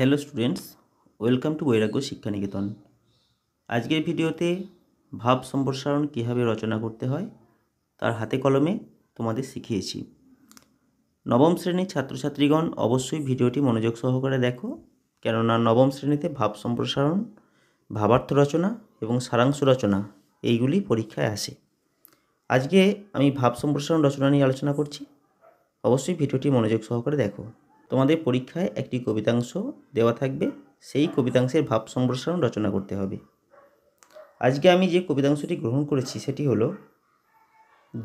hello students welcome to বৈরাগ্য শিক্ষানিকেতন আজকের ভিডিওতে ভাব সম্প্রসারণ কীভাবে রচনা করতে হয় তার হাতে কলমে তোমাদের শিখিয়েছি নবম শ্রেণীর ছাত্রছাত্রীগণ অবশ্যই ভিডিওটি মনোযোগ সহকারে দেখো কেননা নবম শ্রেণীতে ভাব সম্প্রসারণ ভাবার্থ রচনা এবং সারাংশ রচনা এইগুলি পরীক্ষায় আসে আজকে আমি ভাব সম্প্রসারণ রচনা নিয়ে আলোচনা করছি অবশ্যই ভিডিওটি মনোযোগ সহকারে দেখো তোমাদের পরীক্ষায় একটি কবিতাংশ দেওয়া থাকবে সেই কবিতাংশের ভাব সম্প্রসারণ রচনা করতে হবে আজকে আমি যে কবিতাংশটি গ্রহণ করেছি সেটি হলো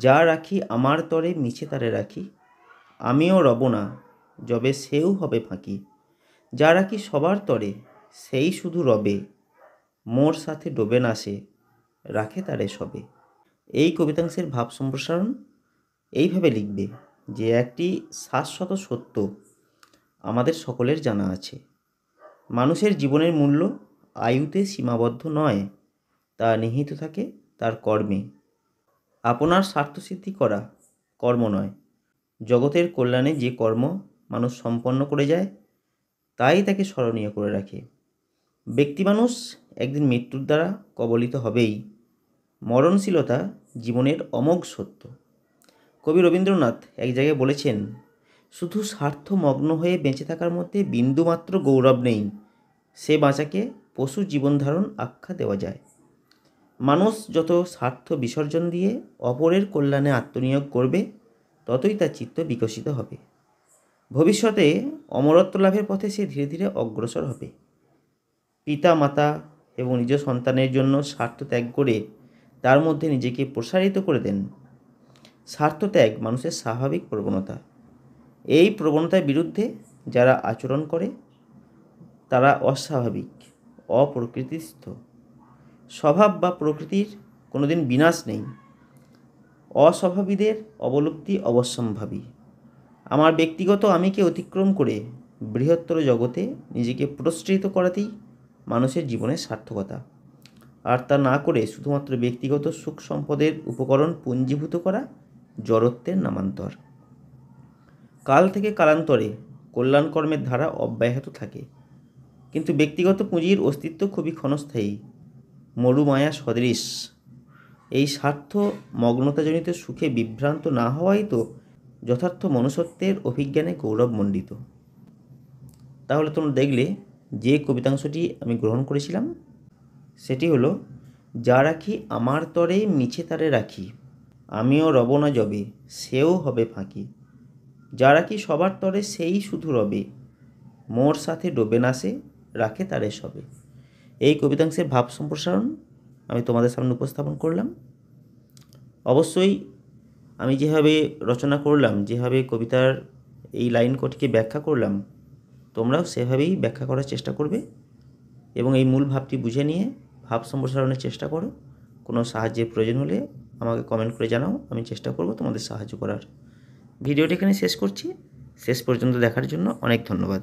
যা রাখি আমার তরে মিছে তারে রাখি আমিও রব না যবে সেও হবে ফাঁকি যা রাখি সবার তরে সেই শুধু রবে মোর সাথে ডোবে না সে রাখে তারে সবে এই কবিতাংশের ভাব সম্প্রসারণ এইভাবে লিখবে যে একটি শাশ্বত সত্য আমাদের সকলের জানা আছে মানুষের জীবনের মূল্য আয়ুতে সীমাবদ্ধ নয় তা নিহিত থাকে তার কর্মে আপনার স্বার্থসিদ্ধি করা কর্ম নয় জগতের কল্যাণে যে কর্ম মানুষ সম্পন্ন করে যায় তাই তাকে স্মরণীয় করে রাখে ব্যক্তি মানুষ একদিন মৃত্যুর দ্বারা কবলিত হবেই মরণশীলতা জীবনের অমোঘ সত্য কবি রবীন্দ্রনাথ এক জায়গায় বলেছেন শুধু স্বার্থমগ্ন হয়ে বেঁচে থাকার মধ্যে বিন্দুমাত্র গৌরব নেই সে বাঁচাকে পশু জীবনধারণ আখ্যা দেওয়া যায় মানুষ যত স্বার্থ বিসর্জন দিয়ে অপরের কল্যাণে আত্মনিয়োগ করবে ততই তার চিত্ত বিকশিত হবে ভবিষ্যতে অমরত্ব লাভের পথে সে ধীরে ধীরে অগ্রসর হবে পিতা মাতা এবং নিজ সন্তানের জন্য স্বার্থ ত্যাগ করে তার মধ্যে নিজেকে প্রসারিত করে দেন স্বার্থ ত্যাগ মানুষের স্বাভাবিক প্রবণতা এই প্রবণতার বিরুদ্ধে যারা আচরণ করে তারা অস্বাভাবিক অপ্রকৃতিস্থ স্বভাব বা প্রকৃতির কোনোদিন বিনাশ নেই অস্বভাবীদের অবলুপ্তি অবশ্যম্ভাবী আমার ব্যক্তিগত আমিকে অতিক্রম করে বৃহত্তর জগতে নিজেকে প্রসৃত করাতেই মানুষের জীবনের সার্থকতা আর তা না করে শুধুমাত্র ব্যক্তিগত সুখ সম্পদের উপকরণ পুঞ্জীভূত করা জড়ত্বের নামান্তর কাল থেকে কালান্তরে কল্যাণকর্মের ধারা অব্যাহত থাকে কিন্তু ব্যক্তিগত পুঁজির অস্তিত্ব খুবই ক্ষণস্থায়ী মরুমায়া সদৃশ এই স্বার্থ মগ্নতাজনিত সুখে বিভ্রান্ত না হওয়াই তো যথার্থ মনুষ্যত্বের অভিজ্ঞানে গৌরবমণ্ডিত তাহলে তোমরা দেখলে যে কবিতাংশটি আমি গ্রহণ করেছিলাম সেটি হলো যা রাখি আমার তরে মিছে তারে রাখি আমিও রব না জবে সেও হবে ফাঁকি যারা কি সবার তরে সেই শুধু রবে মোর সাথে ডোবে না সে রাখে তারে সবে এই কবিতাংশের ভাব সম্প্রসারণ আমি তোমাদের সামনে উপস্থাপন করলাম অবশ্যই আমি যেভাবে রচনা করলাম যেভাবে কবিতার এই লাইন কটিকে ব্যাখ্যা করলাম তোমরাও সেভাবেই ব্যাখ্যা করার চেষ্টা করবে এবং এই মূল ভাবটি বুঝে নিয়ে ভাব সম্প্রসারণের চেষ্টা করো কোনো সাহায্যের প্রয়োজন হলে আমাকে কমেন্ট করে জানাও আমি চেষ্টা করব তোমাদের সাহায্য করার ভিডিওটি এখানে শেষ করছি শেষ পর্যন্ত দেখার জন্য অনেক ধন্যবাদ